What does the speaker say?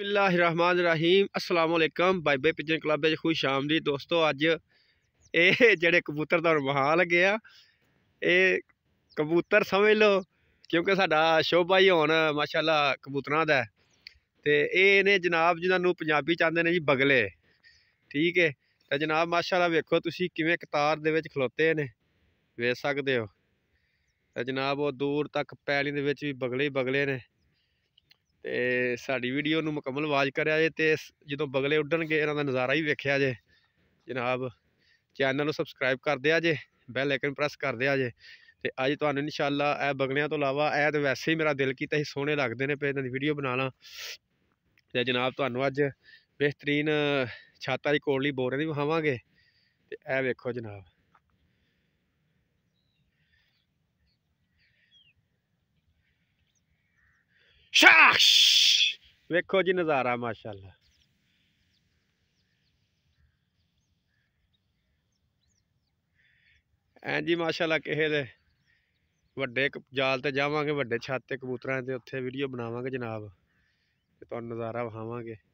ਬਿਸਮਿਲ੍ਲਾਹਿ ਰਹਿਮਾਨ ਰਹੀਮ ਅਸਲਾਮ ਅਲੈਕਮ ਬਾਈਬੇ Pigeon club ਵਿੱਚ ਖੁਸ਼ ਆਮਦੀ ਦੋਸਤੋ ਅੱਜ ਇਹ ਜਿਹੜੇ ਕਬੂਤਰ ਦਾ ਰਮਾਹਾ ਲੱਗਿਆ ਇਹ ਕਬੂਤਰ ਸਮਝ ਲਓ ਕਿਉਂਕਿ ਸਾਡਾ ਸ਼ੋਭਾ ਹੀ ਹੁਣ ਮਾਸ਼ਾਅੱਲਾ ਕਬੂਤਰਾਂ ਦਾ ਤੇ ਇਹ ਨੇ ਜਨਾਬ ਜਿਨ੍ਹਾਂ ਨੂੰ ਪੰਜਾਬੀ ਚਾਹੁੰਦੇ ਨੇ ਜੀ ਬਗਲੇ ਠੀਕ ਹੈ ਤਾਂ ਜਨਾਬ ਮਾਸ਼ਾਅੱਲਾ ਵੇਖੋ ਤੁਸੀਂ ਕਿਵੇਂ ਕਤਾਰ ਦੇ ਵਿੱਚ ਖਲੋਤੇ ਨੇ ਵੇਖ ਸਕਦੇ ਹੋ ਤਾਂ ਜਨਾਬ ਉਹ ਦੂਰ ਤੱਕ ਪੈਲੀ ਦੇ ਵਿੱਚ ਵੀ ਬਗਲੇ ਹੀ ਬਗਲੇ ਨੇ ਤੇ ਸਾਡੀ ਵੀਡੀਓ ਨੂੰ ਮੁਕੰਮਲ ਵਾਜ ਕਰਿਆ ਜੇ ਤੇ ਜਦੋਂ ਬਗਲੇ ਉੱਡਣਗੇ ਇਹਨਾਂ ਦਾ ਨਜ਼ਾਰਾ ਹੀ ਵੇਖਿਆ ਜੇ ਜਨਾਬ ਚੈਨਲ ਨੂੰ ਸਬਸਕ੍ਰਾਈਬ ਕਰ ਦਿਆ ਜੇ ਬੈਲ ਆਈਕਨ ਪ੍ਰੈਸ ਕਰ ਦਿਆ ਜੇ ਤੇ ਅੱਜ ਤੁਹਾਨੂੰ ਇਨਸ਼ਾਅੱਲਾ ਇਹ ਬਗਲਿਆਂ ਤੋਂ ਇਲਾਵਾ ਇਹ ਤੇ ਵੈਸੇ ਹੀ ਮੇਰਾ ਦਿਲ ਕੀਤਾ ਸੀ ਸੋਹਣੇ ਲੱਗਦੇ ਨੇ ਪਏ ਇਹਨਾਂ ਦੀ ਵੀਡੀਓ ਬਣਾ ਲਾਂ ਤੇ ਜਨਾਬ ਤੁਹਾਨੂੰ ਅੱਜ ਬਿਹਤਰੀਨ ਛਾਤਾ ਦੀ ਕੋੜਲੀ ਬੋਰੇ ਦੀ ਵਿਖਾਵਾਂਗੇ ਤੇ ਇਹ ਵੇਖੋ ਜਨਾਬ वेखो जी नज़ारा माशाल्लाह एन जी माशाला कि वे जाल से जावे वे छत कबूतर से उत्थे वीडियो बनावे जनाब तो नज़ारा विखावे